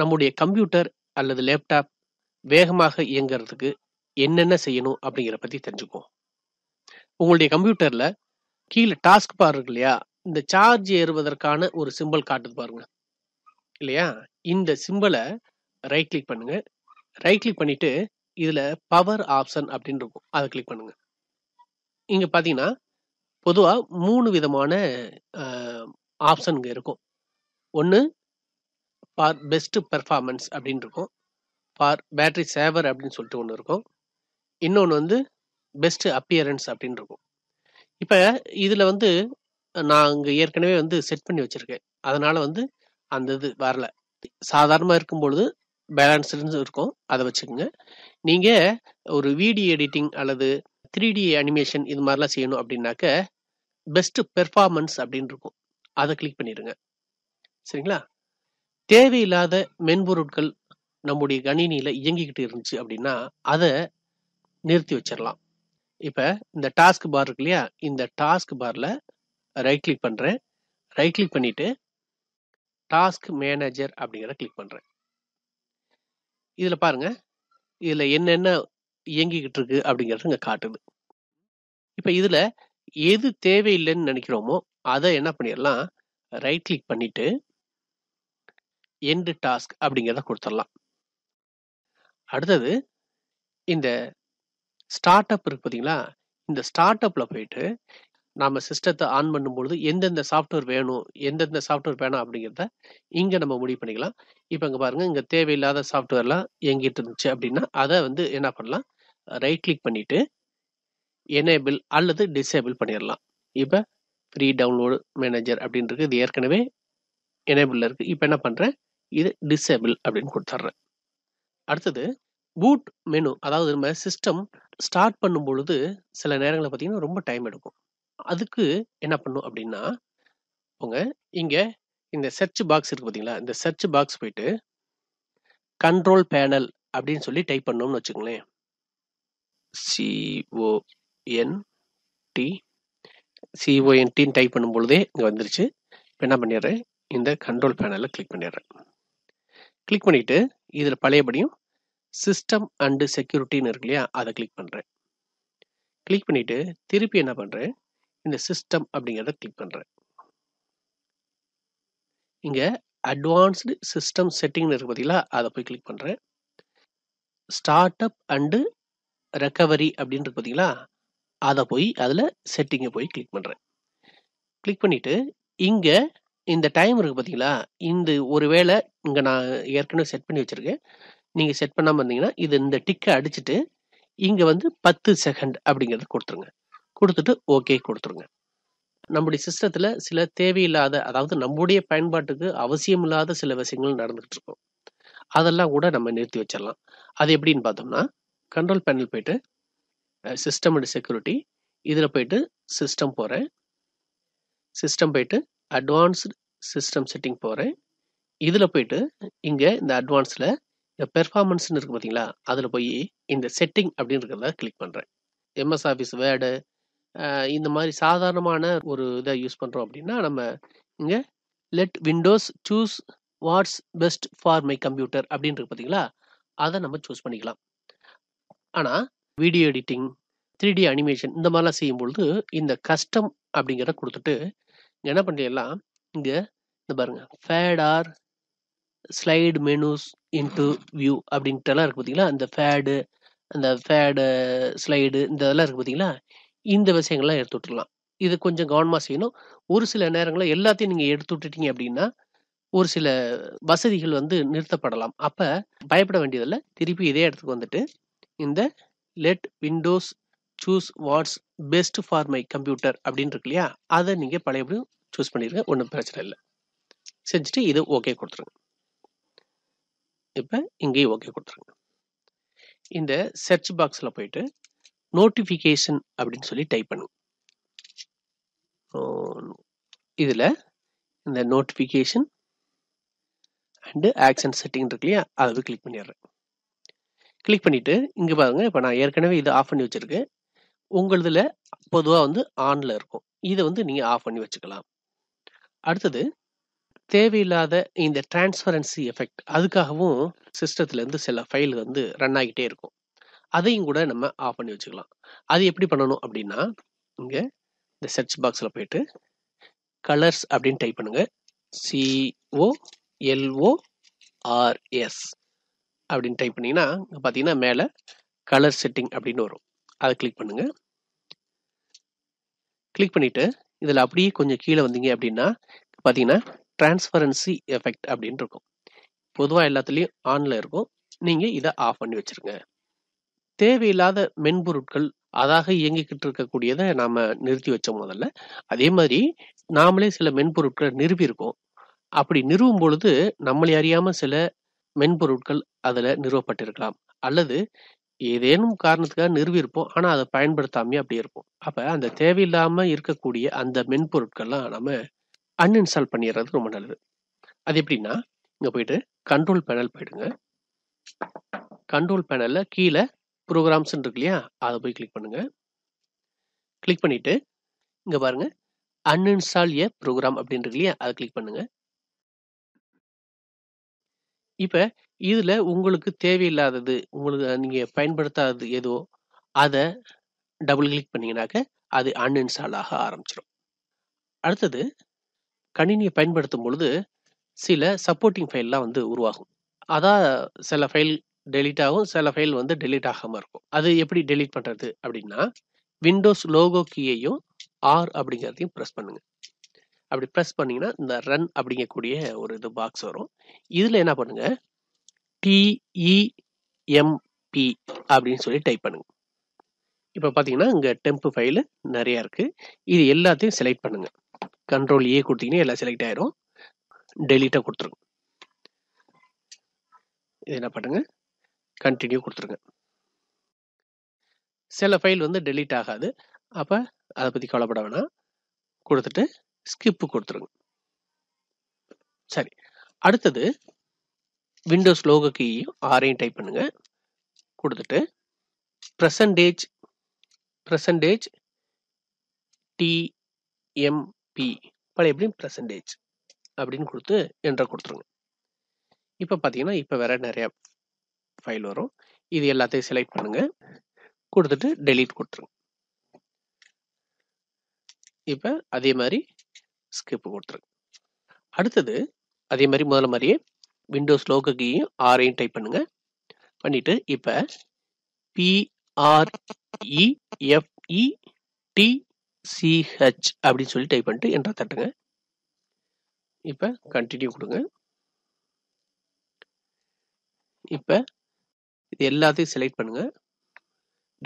நம்முடைய கம்ப்யூட்டர் அல்லது லேப்டாப் வேகமாக இயங்கிறதுக்கு என்னென்ன செய்யணும் அப்படிங்கிற பற்றி தெரிஞ்சுக்குவோம் உங்களுடைய கம்ப்யூட்டரில் கீழே டாஸ்க் பார் இருக்கு இல்லையா இந்த சார்ஜ் ஏறுவதற்கான ஒரு சிம்பிள் காட்டுது பாருங்க இல்லையா இந்த சிம்பிளை ரைட் கிளிக் பண்ணுங்க ரைட் கிளிக் பண்ணிட்டு இதில் பவர் ஆப்ஷன் அப்படின்னு இருக்கும் அதை கிளிக் பண்ணுங்க இங்கே பார்த்தீங்கன்னா பொதுவாக மூணு விதமான ஆப்ஷனுங்க இருக்கும் ஒன்று ஃபார் பெஸ்ட் பெர்ஃபார்மன்ஸ் அப்படின்னு இருக்கும் ஃபார் பேட்ரி சேவர் அப்படின்னு சொல்லிட்டு ஒன்று இருக்கும் இன்னொன்று வந்து பெஸ்ட் அப்பியரன்ஸ் அப்படின்னு இருக்கும் இப்போ இதில் வந்து நான் அங்கே ஏற்கனவே வந்து செட் பண்ணி வச்சுருக்கேன் அதனால் வந்து அந்த இது வரல சாதாரணமாக இருக்கும் பொழுது பேலன்ஸ்டு இருக்கும் அதை வச்சுக்கோங்க நீங்கள் ஒரு வீடியோ எடிட்டிங் அல்லது த்ரீ டி அனிமேஷன் இது மாதிரிலாம் செய்யணும் அப்படின்னாக்க பெஸ்ட்டு பெர்ஃபார்மன்ஸ் அப்படின்னு இருக்கும் அதை கிளிக் பண்ணிடுங்க சரிங்களா தேவையில்லாத மென்பொருட்கள் நம்முடைய கணினியில் இயங்கிக்கிட்டு இருந்துச்சு அப்படின்னா அதை நிறுத்தி வச்சிடலாம் இப்போ இந்த டாஸ்க் பார் இருக்கு இல்லையா இந்த டாஸ்க் பாரில் ரைட் கிளிக் பண்ணுறேன் ரைட் கிளிக் பண்ணிவிட்டு டாஸ்க் மேனேஜர் அப்படிங்கிறத கிளிக் பண்ணுறேன் இதில் பாருங்கள் இதில் என்னென்ன இயங்கிக்கிட்டு இருக்கு அப்படிங்கிறது இங்கே காட்டுது இப்போ இதில் எது தேவையில்லைன்னு நினைக்கிறோமோ அதை என்ன பண்ணிடலாம் ரைட் கிளிக் பண்ணிவிட்டு எண்டு டாஸ்க் அப்படிங்கிறத கொடுத்துடலாம் அடுத்தது இந்த ஸ்டார்ட் அப் இருக்கு பார்த்தீங்களா இந்த ஸ்டார்ட் அப்பில் போயிட்டு நாம் சிஸ்டத்தை ஆன் பண்ணும்பொழுது எந்தெந்த சாஃப்ட்வேர் வேணும் எந்தெந்த சாஃப்ட்வேர் வேணும் அப்படிங்கிறத இங்கே நம்ம முடிவு பண்ணிக்கலாம் இப்போ இங்கே பாருங்கள் இங்கே தேவையில்லாத சாஃப்ட்வேர்லாம் எங்கிட்டு இருந்துச்சு அப்படின்னா அதை வந்து என்ன பண்ணலாம் ரைட் கிளிக் பண்ணிவிட்டு எனேபிள் அல்லது டிசேபிள் பண்ணிடலாம் இப்போ ஃப்ரீ டவுன்லோடு மேனேஜர் அப்படின்றது இது ஏற்கனவே எனேபிளில் இருக்குது இப்போ என்ன பண்ணுறேன் இது டிசேபிள் அப்படின்னு கொடுத்துட்றேன் அடுத்தது பூட் மெனு அதாவது நம்ம சிஸ்டம் ஸ்டார்ட் பண்ணும் பொழுது சில நேரங்களில் பார்த்தீங்கன்னா ரொம்ப டைம் எடுக்கும் அதுக்கு என்ன பண்ணும் அப்படின்னா உங்க இங்கே இந்த சர்ச் பாக்ஸ் இருக்குது பார்த்தீங்களா இந்த சர்ச் பாக்ஸ் போயிட்டு கண்ட்ரோல் பேனல் அப்படின்னு சொல்லி டைப் பண்ணோம்னு வச்சுக்கோங்களேன் சிஓஎன்டி சிஓஎன்டின்னு டைப் பண்ணும் பொழுதே இங்கே வந்துருச்சு இப்போ என்ன பண்ணிடுறேன் இந்த கண்ட்ரோல் பேனலில் கிளிக் பண்ணிடுறேன் கிளிக் பண்ணிட்டு இதில் பழையபடியும் சிஸ்டம் அண்டு செக்யூரிட்டின்னு இருக்கு இல்லையா அதை கிளிக் பண்ணுறேன் கிளிக் பண்ணிவிட்டு திருப்பி என்ன பண்ணுறேன் இந்த சிஸ்டம் அப்படிங்கிறத கிளிக் பண்ணுறேன் இங்கே அட்வான்ஸ்டு சிஸ்டம் செட்டிங்னு இருக்கு பார்த்தீங்களா அதை போய் கிளிக் பண்ணுறேன் ஸ்டார்ட் அப் அண்டு ரெக்கவரி அப்படின்றது பார்த்தீங்களா அதை போய் அதில் செட்டிங்கை போய் கிளிக் பண்ணுறேன் கிளிக் பண்ணிவிட்டு இங்கே இந்த டைம் இருக்குது பார்த்தீங்களா இந்த ஒரு வேளை இங்கே நான் ஏற்கனவே செட் பண்ணி வச்சுருக்கேன் நீங்கள் செட் பண்ணாமல் இருந்தீங்கன்னா இது இந்த டிக்கை அடிச்சுட்டு இங்கே வந்து பத்து செகண்ட் அப்படிங்கிறது கொடுத்துருங்க கொடுத்துட்டு ஓகே கொடுத்துருங்க நம்முடைய சிஸ்டத்தில் சில தேவையில்லாத அதாவது நம்முடைய பயன்பாட்டுக்கு அவசியம் இல்லாத சில விஷயங்கள் நடந்துகிட்டு இருக்கோம் அதெல்லாம் கூட நம்ம நிறுத்தி வச்சிடலாம் அது எப்படின்னு பார்த்தோம்னா கண்ட்ரோல் பேனல் போயிட்டு சிஸ்டம் அண்ட் செக்யூரிட்டி இதில் போயிட்டு சிஸ்டம் போகிறேன் சிஸ்டம் போயிட்டு அட்வான்ஸ்டு சிஸ்டம் செட்டிங் போகிறேன் இதில் போயிட்டு இங்கே இந்த அட்வான்ஸில் இந்த பெர்ஃபார்மன்ஸ்னு இருக்குது பார்த்தீங்களா அதில் போய் இந்த செட்டிங் அப்படின்னு இருக்கிறத கிளிக் பண்ணுறேன் எம்எஸ் ஆஃபீஸ் வேர்டு இந்த மாதிரி சாதாரணமான ஒரு இதை யூஸ் பண்ணுறோம் அப்படின்னா நம்ம இங்கே let Windows choose what's best for my computer அப்படின்றது பார்த்தீங்களா அதை நம்ம சூஸ் பண்ணிக்கலாம் ஆனால் video editing three D animation இந்த மாதிரிலாம் செய்யும்பொழுது இந்த கஸ்டம் அப்படிங்கிறத கொடுத்துட்டு என்ன பண்ணுறீங்களா இங்கே இந்த பாருங்க fade or slide menus into view அப்படின்ட்டுலாம் இருக்குது பார்த்தீங்களா அந்த ஃபேடு அந்த ஃபேடு ஸ்லைடு இந்த இதெல்லாம் இருக்குது பார்த்தீங்களா இந்த விஷயங்கள்லாம் எடுத்து விட்டுடலாம் இது கொஞ்சம் கவனமாக செய்யணும் ஒரு சில நேரங்களில் எல்லாத்தையும் நீங்கள் எடுத்து விட்டுட்டீங்க அப்படின்னா ஒரு சில வசதிகள் வந்து நிறுத்தப்படலாம் அப்போ பயப்பட வேண்டியதில்லை திருப்பி இதே இடத்துக்கு வந்துட்டு இந்த let Windows choose what's best for my computer அப்படின்னு இருக்கு இல்லையா அதை நீங்கள் பழையபடியும் சூஸ் பண்ணிடுங்க ஒன்றும் பிரச்சனை இல்லை செஞ்சுட்டு இது ஓகே கொடுத்துருங்க இப்போ இங்கேயும் ஓகே கொடுத்துருங்க இந்த சர்ச் பாக்ஸில் போயிட்டு நோட்டிஃபிகேஷன் அப்படின்னு சொல்லி டைப் பண்ணுங்க இதில் இந்த நோட்டிஃபிகேஷன் அண்டு ஆக்ஷன் செட்டிங் இருக்கு இல்லையா அதை கிளிக் பண்ணிடுறேன் கிளிக் பண்ணிவிட்டு இங்கே பாருங்கள் இப்போ நான் ஏற்கனவே இது ஆஃப் பண்ணி வச்சுருக்கேன் உங்களதுல பொதுவாக வந்து ஆனில் இருக்கும் இதை வந்து நீங்கள் ஆஃப் பண்ணி வச்சுக்கலாம் அடுத்தது தேவையில்லாத இந்த டிரான்ஸ்பரன்சி எஃபெக்ட் அதுக்காகவும் சிஸ்டத்துலேருந்து சில ஃபைல் வந்து ரன் ஆகிட்டே இருக்கும் அதையும் கூட நம்ம ஆஃப் பண்ணி வச்சுக்கலாம் அது எப்படி பண்ணணும் அப்படின்னா இங்கே இந்த சர்ச் பாக்ஸில் போயிட்டு கலர்ஸ் அப்படின்னு டைப் பண்ணுங்கள் சிஓ எல்ஓ ஆர்எஸ் அப்படின்னு டைப் பண்ணிங்கன்னா பார்த்தீங்கன்னா மேலே கலர் செட்டிங் அப்படின்னு வரும் அதை கிளிக் பண்ணுங்கள் கிளிக் பண்ணிட்டு இதில் அப்படியே கொஞ்சம் கீழே வந்தீங்க அப்படின்னா பார்த்தீங்கன்னா டிரான்ஸ்பரன்சி எஃபெக்ட் அப்படின்னு இருக்கும் பொதுவாக எல்லாத்துலேயும் ஆனில் இருக்கும் நீங்கள் இதை ஆஃப் பண்ணி வச்சுருங்க தேவையில்லாத மென்பொருட்கள் அதாக இயங்கிக்கிட்டு இருக்கக்கூடியதை நாம் நிறுத்தி வச்சோம் முதல்ல அதே மாதிரி நாமளே சில மென்பொருட்களை நிறுவியிருக்கோம் அப்படி நிறுவும் பொழுது நம்மளை அறியாமல் சில மென்பொருட்கள் அதில் நிறுவப்பட்டிருக்கலாம் அல்லது ஏதேனும் காரணத்துக்காக இருப்போம் ஆனா அதை பயன்படுத்தாமே அப்படி இருப்போம் அப்ப அந்த தேவையில்லாம இருக்கக்கூடிய அந்த மென்பொருட்கள்லாம் நம்ம அன்இன்ஸ்டால் பண்ணிடுறது ரொம்ப நல்லது அது எப்படின்னா இங்க போயிட்டு கண்ட்ரோல் பேனல் போயிடுங்க கண்ட்ரோல் பேனல்ல கீழே ப்ரோக்ராம்ஸ் இருக்கு இல்லையா அதை போய் கிளிக் பண்ணுங்க கிளிக் பண்ணிட்டு இங்க பாருங்க அன்இன்ஸ்டால் ஏ ப்ரோக்ராம் அப்படின்னு இருக்கு இல்லையா அதை கிளிக் பண்ணுங்க இப்போ இதில் உங்களுக்கு தேவையில்லாதது உங்களுக்கு நீங்கள் பயன்படுத்தாதது எதுவோ அதை டபுள் கிளிக் பண்ணிங்கனாக்க அது அன்இன்ஸ்டால் ஆக ஆரம்பிச்சிடும் அடுத்தது கணினியை பயன்படுத்தும் பொழுது சில சப்போர்ட்டிங் ஃபைல்லாம் வந்து உருவாகும் அதான் சில ஃபைல் டெலீட் ஆகும் சில ஃபைல் வந்து டெலீட் ஆகாமல் இருக்கும் அது எப்படி டெலீட் பண்ணுறது அப்படின்னா விண்டோஸ் லோகோ கீயையும் ஆர் அப்படிங்கிறதையும் ப்ரெஸ் பண்ணுங்கள் அப்படி ப்ரெஸ் பண்ணிங்கன்னா இந்த ரன் அப்படிங்கக்கூடிய ஒரு இது பாக்ஸ் வரும் இதில் என்ன பண்ணுங்கள் டிஇஎம்பி e அப்படின்னு சொல்லி டைப் பண்ணுங்கள் இப்போ பார்த்தீங்கன்னா இங்கே டெம்ப் ஃபைலு நிறையா இருக்குது இது எல்லாத்தையும் செலக்ட் பண்ணுங்கள் கண்ட்ரோல் ஏ கொடுத்தீங்கன்னா எல்லாம் செலக்ட் ஆயிரும் டெலீட்டாக கொடுத்துருங்க இது என்ன பண்ணுங்க கண்டினியூ கொடுத்துருங்க சில ஃபைல் வந்து டெலீட் ஆகாது அப்போ அதை பற்றி கவலைப்பட வேணாம் கொடுத்துட்டு ஸ்கிப்பு கொடுத்துருங்க சரி அடுத்தது விண்டோஸ் லோக கீயும் ஆரையும் டைப் பண்ணுங்க கொடுத்துட்டு ப்ரெசன்டேஜ் ப்ரெசன்டேஜ் டிஎம்பி பழைய எப்படியும் ப்ரெசன்டேஜ் அப்படின்னு கொடுத்து என்ட்ரை கொடுத்துருங்க இப்போ பார்த்தீங்கன்னா இப்போ வேற நிறையா ஃபைல் வரும் இது எல்லாத்தையும் செலக்ட் பண்ணுங்க கொடுத்துட்டு டெலீட் கொடுத்துருங்க இப்போ அதே மாதிரி ஸ்கிப் கொடுத்துருங்க அடுத்தது அதே மாதிரி முதல்ல மாதிரியே விண்டோஸ் லோக கீயும் ஆரையும் டைப் பண்ணுங்க பண்ணிட்டு இப்போ பிஆர்இஎஃப்இடிசிஹெச் e e அப்படின்னு சொல்லி டைப் பண்ணிட்டு என்ற தட்டுங்க இப்போ கண்டினியூ கொடுங்க இப்போ இது எல்லாத்தையும் செலக்ட் பண்ணுங்க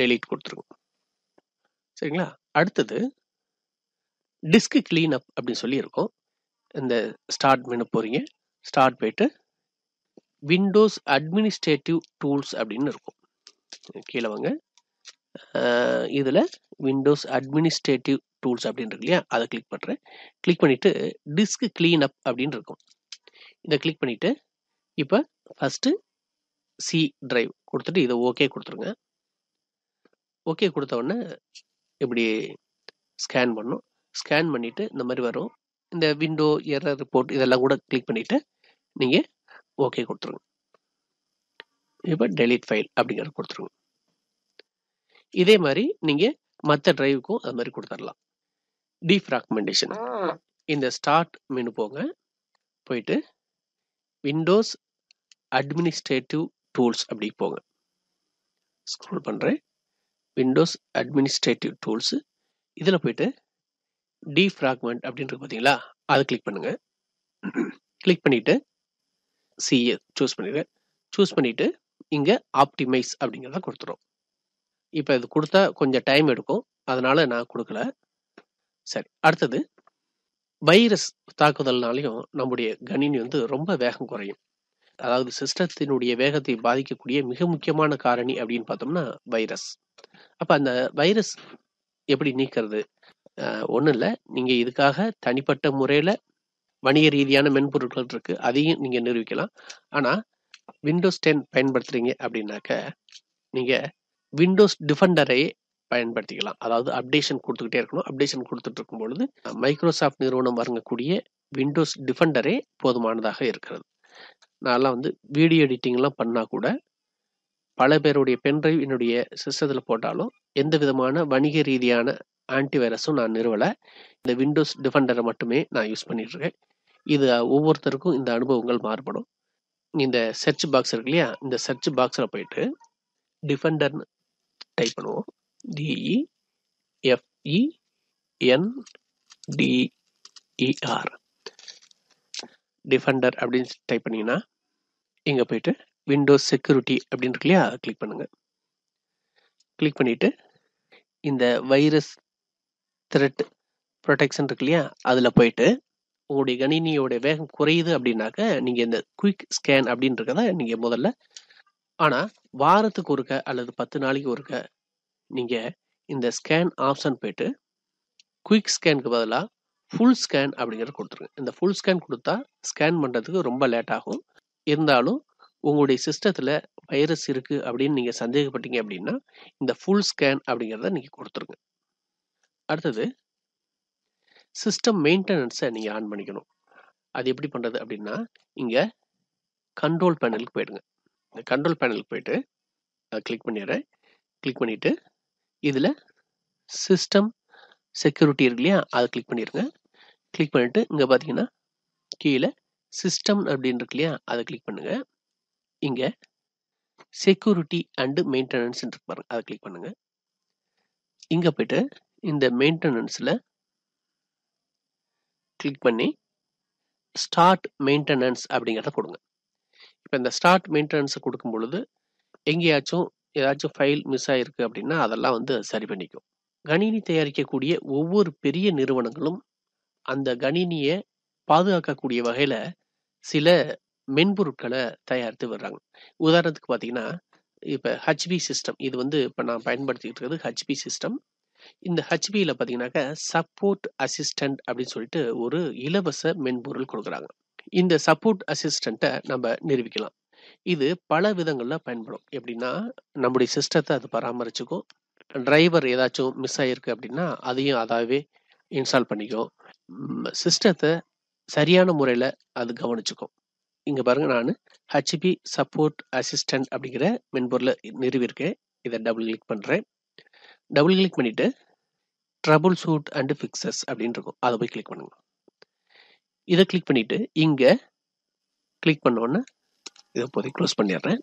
டெலீட் கொடுத்துருங்க சரிங்களா அடுத்தது டிஸ்க்கு க்ளீன் அப் அப்படின்னு சொல்லி இருக்கும் இந்த ஸ்டார்ட் மெனு போகிறீங்க ஸ்டார்ட் போயிட்டு விண்டோஸ் அட்மினிஸ்ட்ரேட்டிவ் டூல்ஸ் அப்படின்னு இருக்கும் கீழே வாங்க இதில் விண்டோஸ் அட்மினிஸ்ட்ரேட்டிவ் டூல்ஸ் அப்படின்னு இருக்கு இல்லையா அதை கிளிக் பண்ணுறேன் கிளிக் பண்ணிவிட்டு டிஸ்க் கிளீன் அப் அப்படின்னு இருக்கும் இதை கிளிக் பண்ணிவிட்டு இப்போ ஃபஸ்ட்டு சி ட்ரைவ் கொடுத்துட்டு இதை ஓகே கொடுத்துருங்க ஓகே கொடுத்த உடனே இப்படி ஸ்கேன் பண்ணும் ஸ்கேன் பண்ணிட்டு இந்த மாதிரி வரும் இந்த விண்டோ எரர் ரிப்போர்ட் இதெல்லாம் கூட கிளிக் பண்ணிட்டு நீங்கள் ஓகே கொடுத்துருங்க இப்போ டெலிட் ஃபைல் அப்படிங்கிறத கொடுத்துருங்க இதே மாதிரி நீங்கள் மற்ற டிரைவுக்கும் அது மாதிரி கொடுத்துடலாம் டிஃப்ராக்மெண்டேஷன் இந்த ஸ்டார்ட் மெனு போங்க போயிட்டு விண்டோஸ் அட்மினிஸ்ட்ரேட்டிவ் டூல்ஸ் அப்படி போங்க ஸ்க்ரோல் பண்ணுறேன் விண்டோஸ் அட்மினிஸ்ட்ரேட்டிவ் டூல்ஸு இதில் போயிட்டு டிஃப்ராக்மெண்ட் அப்படின்றது பார்த்தீங்களா அதை கிளிக் பண்ணுங்கள் கிளிக் பண்ணிவிட்டு சிஏ சூஸ் பண்ணிடுங்க சூஸ் பண்ணிவிட்டு இங்கே ஆப்டிமைஸ் அப்படிங்கிறத கொடுத்துரும் இப்போ இது கொடுத்தா கொஞ்சம் டைம் எடுக்கும் அதனால் நான் கொடுக்கல சரி அடுத்தது வைரஸ் தாக்குதல்னாலையும் நம்முடைய கணினி வந்து ரொம்ப வேகம் குறையும் அதாவது சிஸ்டத்தினுடைய வேகத்தை பாதிக்கக்கூடிய மிக முக்கியமான காரணி அப்படின்னு பார்த்தோம்னா வைரஸ் அப்போ அந்த வைரஸ் எப்படி நீக்கிறது ஒன்றும் இல்லை நீங்கள் இதுக்காக தனிப்பட்ட முறையில் வணிக ரீதியான மென்பொருட்கள் இருக்குது அதையும் நீங்கள் நிரூபிக்கலாம் ஆனால் விண்டோஸ் டென் பயன்படுத்துகிறீங்க அப்படின்னாக்க நீங்கள் விண்டோஸ் டிஃபண்டரை பயன்படுத்திக்கலாம் அதாவது அப்டேஷன் கொடுத்துக்கிட்டே இருக்கணும் அப்டேஷன் கொடுத்துட்டு இருக்கும் பொழுது மைக்ரோசாஃப்ட் நிறுவனம் வழங்கக்கூடிய விண்டோஸ் டிஃபண்டரே போதுமானதாக இருக்கிறது நான்லாம் வந்து வீடியோ எடிட்டிங்லாம் பண்ணால் கூட பல பேருடைய பென்ட்ரைவ் என்னுடைய சிஸ்டத்தில் போட்டாலும் எந்த விதமான வணிக ரீதியான ஆன்டிவைரஸும் நான் நிறுவலை இந்த விண்டோஸ் டிஃபெண்டரை மட்டுமே நான் யூஸ் பண்ணிட்டுருக்கேன் இது ஒவ்வொருத்தருக்கும் இந்த அனுபவங்கள் மாறுபடும் இந்த சர்ச் பாக்ஸ் இருக்கு இல்லையா இந்த சர்ச் பாக்ஸில் போயிட்டு டிஃபெண்டர்னு டைப் பண்ணுவோம் D E F E N D E R defender அப்படின்னு டைப் பண்ணிங்கன்னா இங்கே போயிட்டு விண்டோஸ் செக்யூரிட்டி அப்படின்னு இருக்கு இல்லையா கிளிக் பண்ணுங்கள் கிளிக் பண்ணிவிட்டு இந்த வைரஸ் த்ரெட் ப்ரொடெக்ஷன் இருக்கு இல்லையா அதில் போயிட்டு உங்களுடைய கணினியோடைய வேகம் குறையுது அப்படின்னாக்க நீங்கள் இந்த குயிக் ஸ்கேன் அப்படின்றத நீங்கள் முதல்ல ஆனால் வாரத்துக்கு ஒருக்க அல்லது பத்து நாளைக்கு ஒருக்க நீங்கள் இந்த ஸ்கேன் ஆப்ஷன் போயிட்டு குயிக் ஸ்கேனுக்கு பதிலாக ஃபுல் ஸ்கேன் அப்படிங்கிறத கொடுத்துருங்க இந்த ஃபுல் ஸ்கேன் கொடுத்தா ஸ்கேன் பண்ணுறதுக்கு ரொம்ப லேட் ஆகும் இருந்தாலும் உங்களுடைய சிஸ்டத்தில் வைரஸ் இருக்குது அப்படின்னு நீங்கள் சந்தேகப்பட்டீங்க அப்படின்னா இந்த ஃபுல் ஸ்கேன் அப்படிங்கிறத நீங்கள் கொடுத்துருங்க அடுத்தது சிஸ்டம் மெயின்டெனன்ஸை நீங்கள் ஆன் பண்ணிக்கணும் அது எப்படி பண்ணுறது அப்படின்னா இங்கே கண்ட்ரோல் பேனலுக்கு போயிடுங்க இந்த கண்ட்ரோல் பேனலுக்கு போயிட்டு அதை கிளிக் பண்ணிடுறேன் கிளிக் பண்ணிவிட்டு இதில் சிஸ்டம் செக்யூரிட்டி இருக்கு இல்லையா அதை கிளிக் பண்ணிடுங்க கிளிக் பண்ணிவிட்டு இங்கே பார்த்தீங்கன்னா கீழே சிஸ்டம் அப்படின்னு இருக்கு இல்லையா அதை கிளிக் பண்ணுங்கள் இங்கே செக்யூரிட்டி அண்டு மெயின்டெனன்ஸ் இருக்கு பாருங்கள் அதை கிளிக் பண்ணுங்கள் இங்கே போய்ட்டு இந்த மெயின்டெனன்ஸில் கிளிக் பண்ணி ஸ்டார்ட் மெயின்டெனன்ஸ் அப்படிங்கிறத கொடுங்க இப்போ இந்த ஸ்டார்ட் மெயின்டெனன்ஸை கொடுக்கும் பொழுது எங்கேயாச்சும் ஏதாச்சும் ஃபைல் மிஸ் ஆகிருக்கு அப்படின்னா அதெல்லாம் வந்து சரி பண்ணிக்கும் கணினி தயாரிக்கக்கூடிய ஒவ்வொரு பெரிய நிறுவனங்களும் அந்த கணினியை பாதுகாக்கக்கூடிய வகையில் சில மென்பொருட்களை தயாரித்து வர்றாங்க உதாரணத்துக்கு பார்த்தீங்கன்னா இப்போ ஹச்பி சிஸ்டம் இது வந்து இப்போ நான் பயன்படுத்திக்கிட்டு இருக்கிறது ஹச்பி சிஸ்டம் இந்த ஹச்பியில் பார்த்தீங்கன்னாக்கா சப்போர்ட் அசிஸ்டன்ட் அப்படின்னு சொல்லிட்டு ஒரு இலவச மென்பொருள் கொடுக்குறாங்க இந்த சப்போர்ட் அசிஸ்டண்ட்டை நம்ம நிரூபிக்கலாம் இது பல விதங்களில் பயன்படும் எப்படின்னா நம்முடைய சிஸ்டத்தை அது பராமரிச்சுக்கும் டிரைவர் ஏதாச்சும் மிஸ் ஆகிருக்கு அப்படின்னா அதையும் அதாவே இன்ஸ்டால் பண்ணிக்கும் சிஸ்டத்தை சரியான முறையில் அது கவனிச்சுக்கும் இங்கே பாருங்க நான் ஹச்பி சப்போர்ட் அசிஸ்டன்ட் அப்படிங்கிற மென்பொருளை நிறுவியிருக்கேன் இதை டபுள் கிளிக் பண்ணுறேன் டபுள் கிளிக் பண்ணிவிட்டு ட்ரபுள் ஷூட் அண்டு ஃபிக்ஸஸ் அப்படின்னு இருக்கும் அதை போய் கிளிக் பண்ணுங்க இதை கிளிக் பண்ணிவிட்டு இங்கே கிளிக் பண்ணோன்னே இதை போய் க்ளோஸ் பண்ணிடுறேன்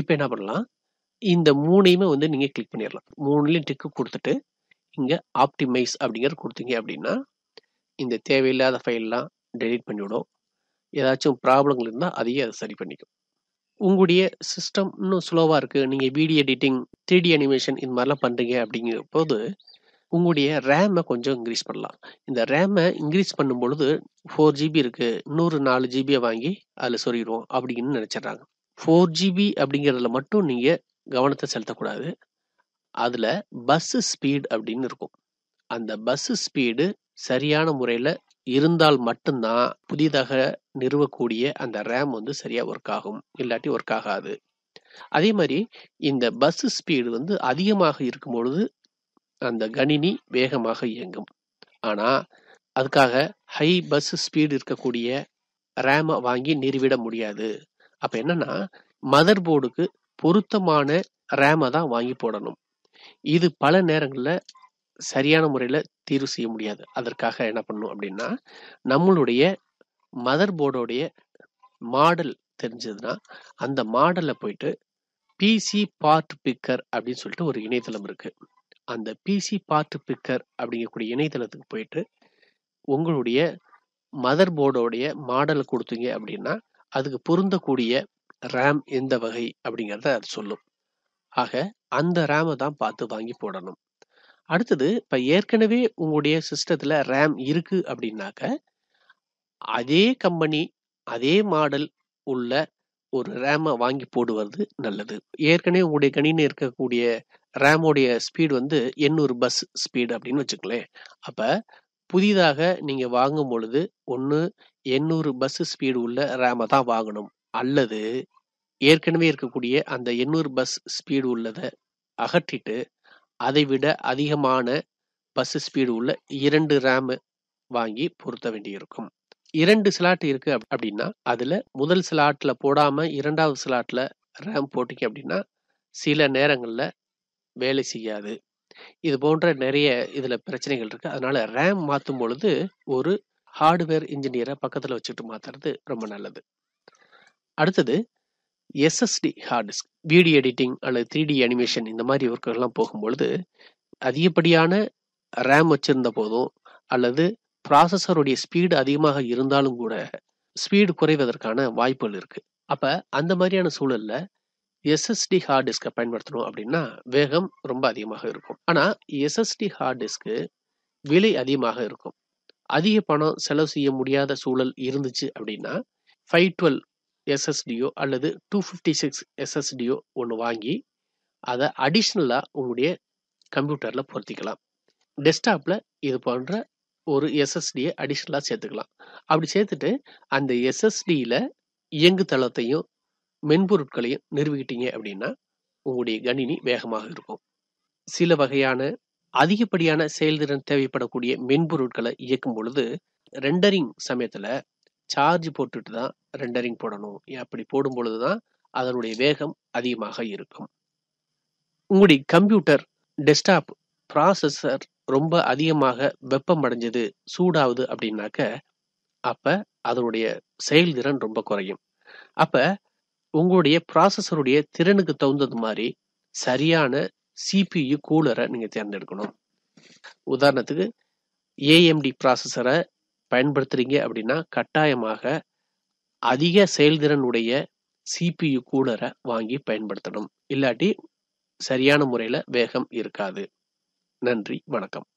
இப்போ என்ன பண்ணலாம் இந்த மூணையுமே வந்து நீங்கள் கிளிக் பண்ணிடலாம் மூணுலேயும் டிக்கு கொடுத்துட்டு இங்கே ஆப்டிமைஸ் அப்படிங்கிற கொடுத்தீங்க அப்படின்னா இந்த தேவையில்லாத ஃபைல்லாம் டெலீட் பண்ணிவிடும் ஏதாச்சும் ப்ராப்ளங்கள் இருந்தால் அதையே அதை சரி பண்ணிக்கும் உங்களுடைய சிஸ்டம் இன்னும் ஸ்லோவாக இருக்குது நீங்கள் வீடியோ எடிட்டிங் த்ரீடி அனிமேஷன் இது மாதிரிலாம் பண்ணுறீங்க அப்படிங்கிற போது உங்களுடைய ரேமை கொஞ்சம் இன்க்ரீஸ் பண்ணலாம் இந்த ரேமை இன்க்ரீஸ் பண்ணும் பொழுது ஃபோர் ஜிபி இருக்குது இன்னொரு நாலு ஜிபியை வாங்கி அதில் சொல்லிடுவோம் அப்படின்னு நினச்சிட்றாங்க ஃபோர் ஜிபி அப்படிங்கிறதுல மட்டும் நீங்கள் கவனத்தை செலுத்தக்கூடாது அதில் பஸ்ஸு ஸ்பீடு அப்படின்னு இருக்கும் அந்த பஸ்ஸு ஸ்பீடு சரியான முறையில் இருந்தால் மட்டும்தான் புதிதாக நிறுவக்கூடிய அந்த ரேம் வந்து சரியாக ஒர்க் ஆகும் இல்லாட்டி ஒர்க் ஆகாது அதே மாதிரி இந்த பஸ் ஸ்பீடு வந்து அதிகமாக இருக்கும் பொழுது அந்த கணினி வேகமாக இயங்கும் ஆனால் அதுக்காக ஹை பஸ் ஸ்பீடு இருக்கக்கூடிய ரேமை வாங்கி நிறுவிட முடியாது அப்போ என்னன்னா மதர் போர்டுக்கு பொருத்தமான ரேமை தான் வாங்கி போடணும் இது பல நேரங்களில் சரியான முறையில் தீர்வு செய்ய முடியாது அதற்காக என்ன பண்ணும் அப்படின்னா நம்மளுடைய மதர் போர்டோடைய மாடல் தெரிஞ்சதுன்னா அந்த மாடலில் போயிட்டு பிசி பார்ட் பிக்கர் அப்படின்னு சொல்லிட்டு ஒரு இணையதளம் இருக்கு அந்த பிசி பார்ட் பிக்கர் அப்படிங்கக்கூடிய இணையதளத்துக்கு போயிட்டு உங்களுடைய மதர் போர்டோடைய மாடலை கொடுத்தீங்க அப்படின்னா அதுக்கு பொருந்தக்கூடிய ரேம் எந்த வகை அப்படிங்கிறத அது சொல்லும் ஆக அந்த ரேமை தான் பார்த்து வாங்கி போடணும் அடுத்தது இப்போ ஏற்கனவே உங்களுடைய சிஸ்டத்தில் ரேம் இருக்குது அப்படின்னாக்க அதே கம்பெனி அதே மாடல் உள்ள ஒரு ரேமை வாங்கி போடுவது நல்லது ஏற்கனவே உங்களுடைய கணினி இருக்கக்கூடிய ரேமோடைய ஸ்பீடு வந்து எண்ணூறு பஸ் ஸ்பீடு அப்படின்னு வச்சுக்கோங்களேன் அப்போ புதிதாக நீங்கள் வாங்கும் பொழுது ஒன்று எண்ணூறு பஸ் ஸ்பீடு உள்ள ரேமை தான் வாங்கணும் அல்லது ஏற்கனவே இருக்கக்கூடிய அந்த எண்ணூறு பஸ் ஸ்பீடு உள்ளதை அகற்றிட்டு அதை விட அதிகமான பஸ் ஸ்பீடு உள்ள இரண்டு ரேம் வாங்கி பொருத்த வேண்டியிருக்கும் இரண்டு ஸ்லாட் இருக்கு அப்படின்னா அதுல முதல் ஸ்லாட்ல போடாம இரண்டாவது ஸ்லாட்ல ரேம் போட்டீங்க அப்படின்னா சில நேரங்களில் வேலை செய்யாது இது போன்ற நிறைய இதில் பிரச்சனைகள் இருக்குது அதனால் ரேம் மாற்றும் பொழுது ஒரு ஹார்ட்வேர் இன்ஜினியரை பக்கத்தில் வச்சுட்டு மாற்றுறது ரொம்ப நல்லது அடுத்தது SSD hard disk video editing அல்லது த்ரீ டி அனிமேஷன் இந்த மாதிரி ஒர்க்குகள்லாம் போகும்பொழுது அதிகப்படியான ரேம் வச்சிருந்த போதும் அல்லது ப்ராசஸருடைய ஸ்பீடு அதிகமாக இருந்தாலும் கூட ஸ்பீடு குறைவதற்கான வாய்ப்புகள் இருக்குது அப்போ அந்த மாதிரியான சூழல்ல எஸ்எஸ்டி ஹார்ட் டிஸ்கை பயன்படுத்தணும் அப்படின்னா வேகம் ரொம்ப அதிகமாக இருக்கும் ஆனால் எஸ்எஸ்டி ஹார்ட் டிஸ்க்கு விலை அதிகமாக இருக்கும் அதிக பணம் செலவு செய்ய முடியாத சூழல் இருந்துச்சு அப்படின்னா ஃபைவ் டுவெல் எஸ்எஸ்டியோ அல்லது டூ ஃபிஃப்டி சிக்ஸ் எஸ்எஸ்டியோ ஒன்று வாங்கி அதை அடிஷ்னலாக உங்களுடைய கம்ப்யூட்டரில் பொருத்திக்கலாம் டெஸ்க்டாப்பில் இது போன்ற ஒரு எஸ்எஸ்டியை அடிஷ்னலாக சேர்த்துக்கலாம் அப்படி சேர்த்துட்டு அந்த எஸ்எஸ்டியில் இயங்கு தளத்தையும் மென்பொருட்களையும் நிறுவிக்கிட்டீங்க அப்படின்னா உங்களுடைய கணினி வேகமாக இருக்கும் சில வகையான அதிகப்படியான செயல்திறன் தேவைப்படக்கூடிய மென்பொருட்களை இயக்கும் பொழுது ரெண்டரிங் சமயத்தில் சார்ஜ் போட்டுட்டு தான் ரெண்டரிங் போடணும் அப்படி போடும் பொழுது தான் அதனுடைய வேகம் அதிகமாக இருக்கும் உங்களுடைய கம்ப்யூட்டர் டெஸ்க்டாப் ப்ராசஸர் ரொம்ப அதிகமாக வெப்பம் அடைஞ்சது சூடாகுது அப்படின்னாக்க அப்போ அதனுடைய செயல்திறன் ரொம்ப குறையும் அப்போ உங்களுடைய ப்ராசஸருடைய திறனுக்கு தகுந்தது மாதிரி சரியான சிபியு கூலரை நீங்கள் தேர்ந்தெடுக்கணும் உதாரணத்துக்கு ஏஎம்டி ப்ராசஸரை பயன்படுத்துறீங்க அப்படின்னா கட்டாயமாக அதிக செயல்திறன் உடைய சிபியு கூலரை வாங்கி பயன்படுத்தணும் இல்லாட்டி சரியான முறையில் வேகம் இருக்காது நன்றி வணக்கம்